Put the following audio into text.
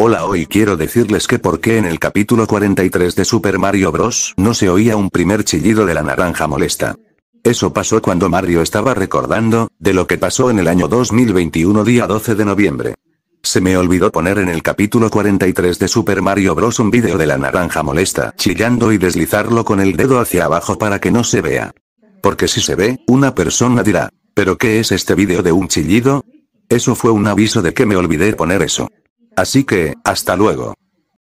Hola hoy quiero decirles que por qué en el capítulo 43 de Super Mario Bros. no se oía un primer chillido de la naranja molesta. Eso pasó cuando Mario estaba recordando, de lo que pasó en el año 2021 día 12 de noviembre. Se me olvidó poner en el capítulo 43 de Super Mario Bros. un vídeo de la naranja molesta, chillando y deslizarlo con el dedo hacia abajo para que no se vea. Porque si se ve, una persona dirá, ¿pero qué es este vídeo de un chillido? Eso fue un aviso de que me olvidé poner eso. Así que, hasta luego.